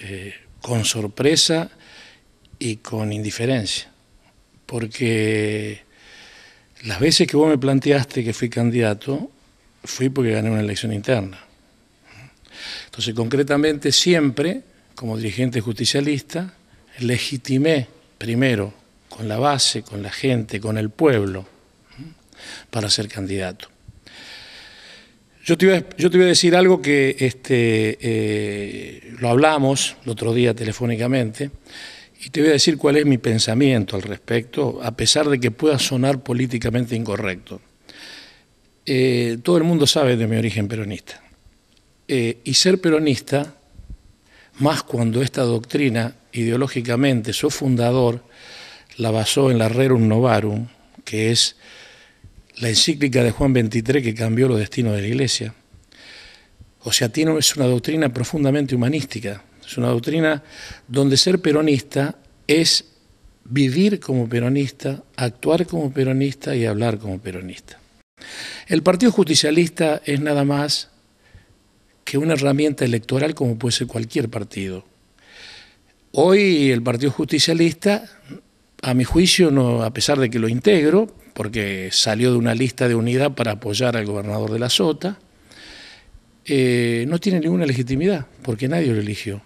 Eh, con sorpresa y con indiferencia, porque las veces que vos me planteaste que fui candidato, fui porque gané una elección interna. Entonces, concretamente, siempre, como dirigente justicialista, legitimé primero con la base, con la gente, con el pueblo, para ser candidato. Yo te, iba, a decir algo que este, eh, lo hablamos el otro día telefónicamente y te voy a decir cuál es mi pensamiento al respecto, a pesar de que pueda sonar políticamente incorrecto. Eh, todo el mundo sabe de mi origen peronista. Eh, y ser peronista, más cuando esta doctrina ideológicamente su fundador la basó en la rerum novarum, que es la encíclica de Juan XXIII que cambió los destinos de la Iglesia. O sea, es una doctrina profundamente humanística, es una doctrina donde ser peronista es vivir como peronista, actuar como peronista y hablar como peronista. El Partido Justicialista es nada más que una herramienta electoral como puede ser cualquier partido. Hoy el Partido Justicialista, a mi juicio, no, a pesar de que lo integro, porque salió de una lista de unidad para apoyar al gobernador de la Sota, eh, no tiene ninguna legitimidad, porque nadie lo eligió.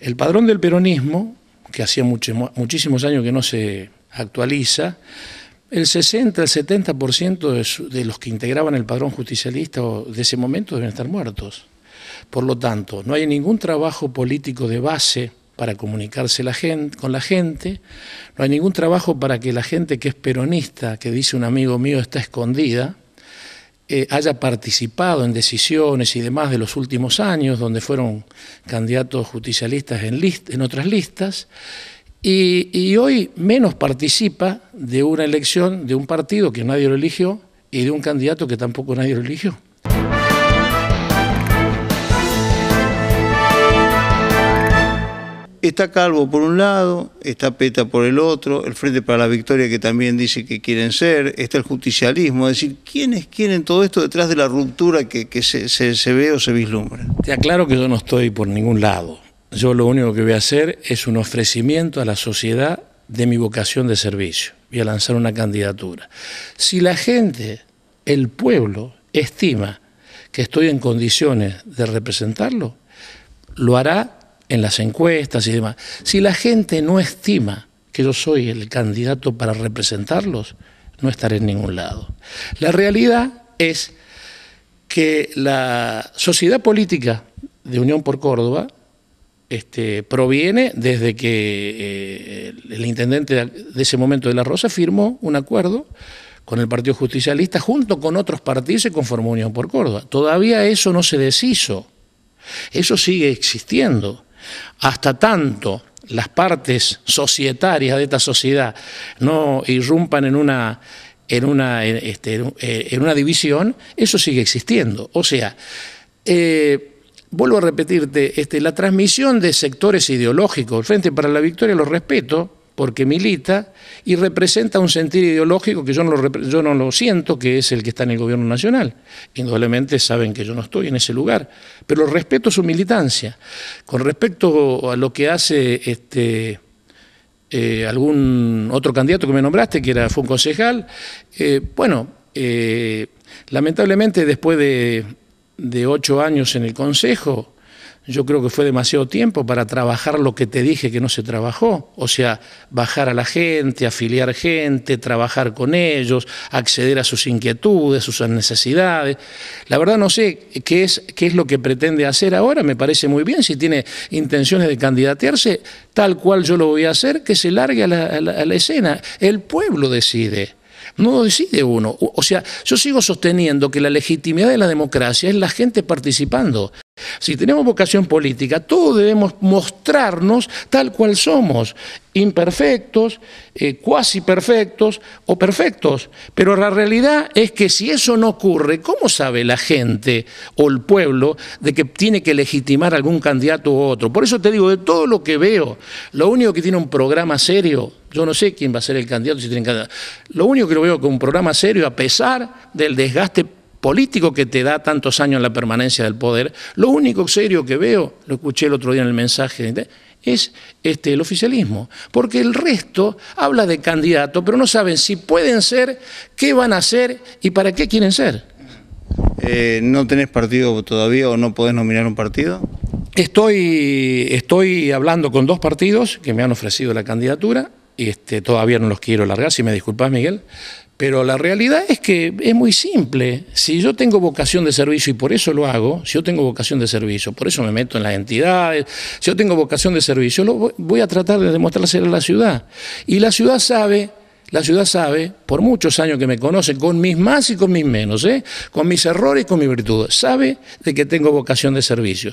El padrón del peronismo, que hacía muchísimos años que no se actualiza, el 60, el 70% de, de los que integraban el padrón justicialista de ese momento deben estar muertos. Por lo tanto, no hay ningún trabajo político de base para comunicarse la gente, con la gente, no hay ningún trabajo para que la gente que es peronista, que dice un amigo mío está escondida, eh, haya participado en decisiones y demás de los últimos años, donde fueron candidatos justicialistas en, en otras listas, y, y, hoy menos participa de una elección de un partido que nadie lo eligió y de un candidato que tampoco nadie lo eligió. Está Calvo por un lado, está Peta por el otro, el Frente para la Victoria que también dice que quieren ser, está el justicialismo, es decir, ¿quiénes quieren todo esto detrás de la ruptura que, se, se, ve o se vislumbra? Te aclaro que yo no estoy por ningún lado. Yo lo único que voy a hacer es un ofrecimiento a la sociedad de mi vocación de servicio. Voy a lanzar una candidatura. Si la gente, el pueblo, estima que estoy en condiciones de representarlo, lo hará en las encuestas y demás. Si la gente no estima que yo soy el candidato para representarlos, no estaré en ningún lado. La realidad es que la sociedad política de Unión por Córdoba este, proviene desde que eh, el intendente de ese momento de La Rosa firmó un acuerdo con el Partido Justicialista junto con otros partidos se conformó Unión por Córdoba. Todavía eso no se deshizo. Eso sigue existiendo. Hasta tanto las partes societarias de esta sociedad no irrumpan en una, en una, en este, eh, una división, eso sigue existiendo. O sea, eh, vuelvo a repetirte, este, la transmisión de sectores ideológicos, Frente para la Victoria, los respeto, porque milita y representa un sentido ideológico que yo no, lo, siento, que es el que está en el gobierno nacional. Indudablemente saben que yo no estoy en ese lugar, pero respeto su militancia. Con respecto a lo que hace este, eh, algún otro candidato que me nombraste, que era, fue un concejal, eh, bueno, eh, lamentablemente después de, de ocho años en el Consejo, yo creo que fue demasiado tiempo para trabajar lo que te dije que no se trabajó, o sea, bajar a la gente, afiliar gente, trabajar con ellos, acceder a sus inquietudes, a sus necesidades. La verdad no sé qué es, qué es lo que pretende hacer ahora, me parece muy bien, si tiene intenciones de candidatearse, tal cual yo lo voy a hacer, que se largue la, a la escena. El pueblo decide. No decide uno. O sea, yo sigo sosteniendo que la legitimidad de la democracia es la gente participando. Si tenemos vocación política, todos debemos mostrarnos tal cual somos, imperfectos, eh, cuasi perfectos o perfectos. Pero la realidad es que si eso no ocurre, ¿cómo sabe la gente o el pueblo de que tiene que legitimar algún candidato u otro? Por eso te digo, de todo lo que veo, lo único que tiene un programa serio, yo no sé quién va a ser el candidato si tienen candidato, lo único que lo veo con un programa serio, a pesar del desgaste político que te da tantos años la permanencia del poder, lo único serio que veo, lo escuché el otro día en el mensaje, es este, el oficialismo, porque el resto habla de candidato, pero no saben si pueden ser, qué van a ser y para qué quieren ser. Eh, ¿No tenés partido todavía o no podés nominar un partido? Estoy, estoy hablando con dos partidos que me han ofrecido la candidatura, este, todavía no los quiero largar, si me disculpas Miguel, pero la realidad es que es muy simple. Si yo tengo vocación de servicio y por eso lo hago, si yo tengo vocación de servicio, por eso me meto en las entidades, si yo tengo vocación de servicio, voy a tratar de demostrárselo a la ciudad. Y la ciudad sabe la ciudad sabe, por muchos años que me conoce, con mis más y con mis menos, ¿eh? con mis errores y con mis virtudes, sabe de que tengo vocación de servicio.